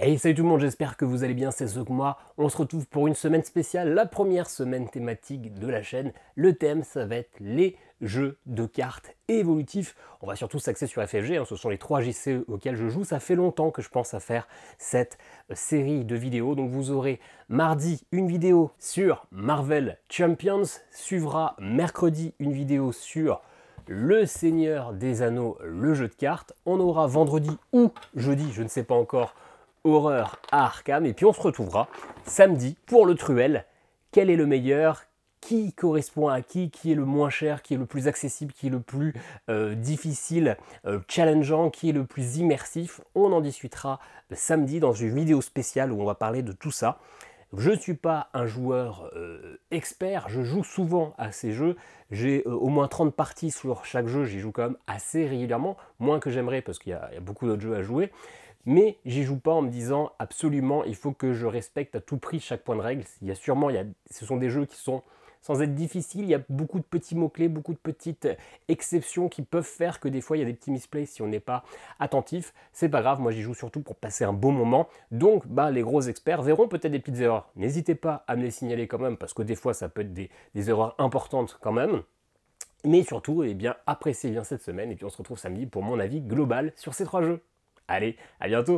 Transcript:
Hey salut tout le monde, j'espère que vous allez bien, c'est ce que moi. On se retrouve pour une semaine spéciale, la première semaine thématique de la chaîne. Le thème, ça va être les jeux de cartes évolutifs. On va surtout s'axer sur FFG, hein, ce sont les trois JCE auxquels je joue. Ça fait longtemps que je pense à faire cette euh, série de vidéos. Donc vous aurez mardi une vidéo sur Marvel Champions, suivra mercredi une vidéo sur le Seigneur des Anneaux, le jeu de cartes. On aura vendredi ou jeudi, je ne sais pas encore horreur à Arkham. Et puis on se retrouvera samedi pour le Truel. Quel est le meilleur qui correspond à qui, qui est le moins cher, qui est le plus accessible, qui est le plus euh, difficile, euh, challengeant, qui est le plus immersif. On en discutera samedi dans une vidéo spéciale où on va parler de tout ça. Je ne suis pas un joueur euh, expert, je joue souvent à ces jeux. J'ai au moins 30 parties sur chaque jeu, j'y joue quand même assez régulièrement, moins que j'aimerais parce qu'il y, a beaucoup d'autres jeux à jouer mais j'y joue pas en me disant absolument il faut que je respecte à tout prix chaque point de règle. Il y a sûrement, il ce sont des jeux qui sont sans être difficiles, il y a beaucoup de petits mots-clés, beaucoup de petites exceptions qui peuvent faire que des fois il y a des petits misplays si on n'est pas attentif. C'est pas grave, moi j'y joue surtout pour passer un bon moment. Donc bah, les gros experts verront peut-être des petites erreurs. N'hésitez pas à me les signaler quand même parce que des fois ça peut être des, erreurs importantes quand même. Mais surtout, eh bien, appréciez bien cette semaine et puis on se retrouve samedi pour mon avis global sur ces trois jeux. Allez, à bientôt